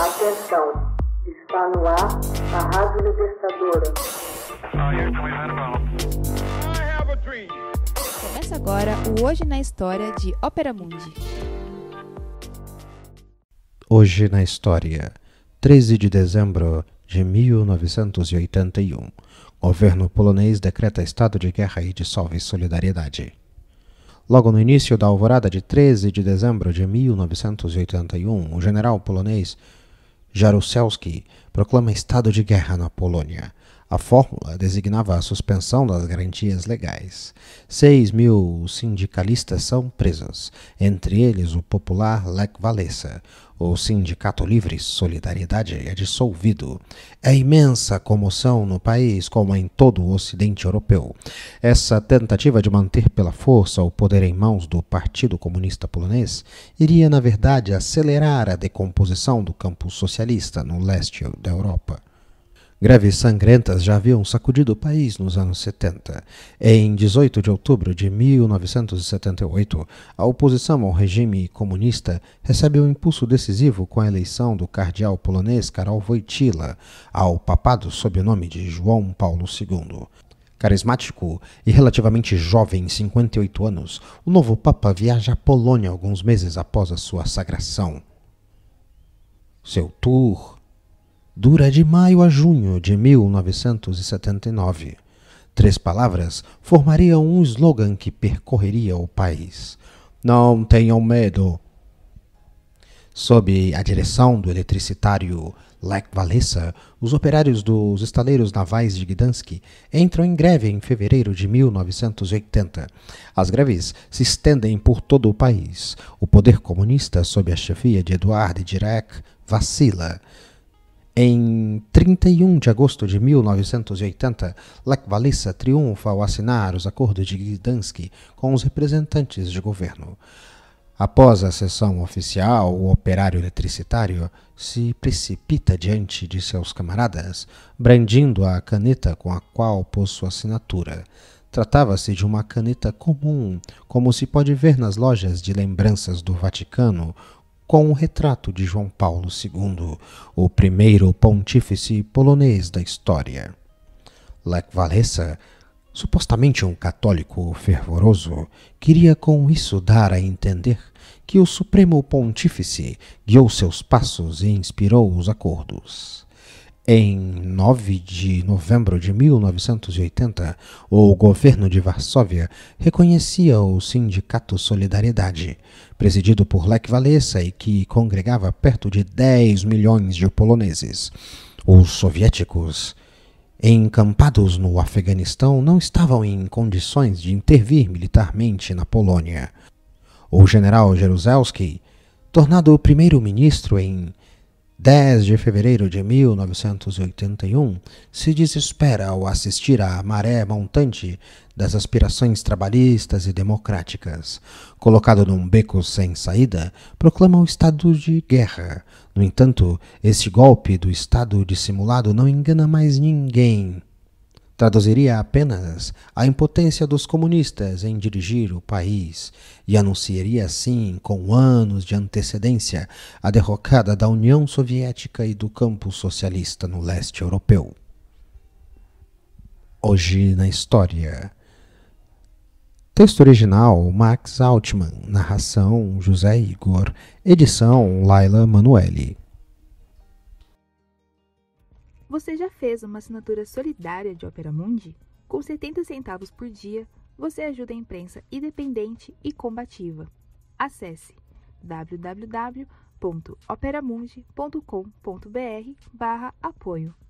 Atenção, está no ar a Rádio Libertadora. Ah, Começa agora o Hoje na História de Ópera Mundi. Hoje na História, 13 de dezembro de 1981. Governo polonês decreta estado de guerra e dissolve solidariedade. Logo no início da alvorada de 13 de dezembro de 1981, o general polonês Jaruzelski proclama estado de guerra na Polônia. A fórmula designava a suspensão das garantias legais. Seis mil sindicalistas são presos, entre eles o popular Lech Walesa. O Sindicato Livre Solidariedade é dissolvido. É imensa comoção no país, como em todo o Ocidente Europeu. Essa tentativa de manter pela força o poder em mãos do Partido Comunista Polonês iria, na verdade, acelerar a decomposição do campo socialista no leste da Europa. Greves sangrentas já haviam sacudido o país nos anos 70. Em 18 de outubro de 1978, a oposição ao regime comunista recebe um impulso decisivo com a eleição do cardeal polonês Karol Wojtyla ao papado sob o nome de João Paulo II. Carismático e relativamente jovem, 58 anos, o novo Papa viaja à Polônia alguns meses após a sua sagração. Seu tour dura de maio a junho de 1979. Três palavras formariam um slogan que percorreria o país. Não tenham medo. Sob a direção do eletricitário Lech Walesa, os operários dos estaleiros navais de Gdansk entram em greve em fevereiro de 1980. As greves se estendem por todo o país. O poder comunista, sob a chefia de Eduard Dirac, vacila. Em 31 de agosto de 1980, Lech Walesa triunfa ao assinar os acordos de Gdansk com os representantes de governo. Após a sessão oficial, o operário eletricitário se precipita diante de seus camaradas, brandindo a caneta com a qual pôs sua assinatura. Tratava-se de uma caneta comum, como se pode ver nas lojas de lembranças do Vaticano, com o retrato de João Paulo II, o primeiro pontífice polonês da história. Lech Walesa, supostamente um católico fervoroso, queria com isso dar a entender que o Supremo Pontífice guiou seus passos e inspirou os acordos. Em 9 de novembro de 1980, o governo de Varsóvia reconhecia o Sindicato Solidariedade, presidido por Lech Walesa e que congregava perto de 10 milhões de poloneses. Os soviéticos encampados no Afeganistão não estavam em condições de intervir militarmente na Polônia. O general Jaruzelski, tornado primeiro-ministro em 10 de fevereiro de 1981, se desespera ao assistir à maré montante das aspirações trabalhistas e democráticas. Colocado num beco sem saída, proclama o estado de guerra. No entanto, este golpe do estado dissimulado não engana mais ninguém traduziria apenas a impotência dos comunistas em dirigir o país e anunciaria assim, com anos de antecedência, a derrocada da União Soviética e do campo socialista no leste europeu. Hoje na História Texto original Max Altman, narração José Igor, edição Laila Manuelli. Você já fez uma assinatura solidária de Opera Mundi? Com 70 centavos por dia, você ajuda a imprensa independente e combativa. Acesse www.operamundi.com.br/apoio.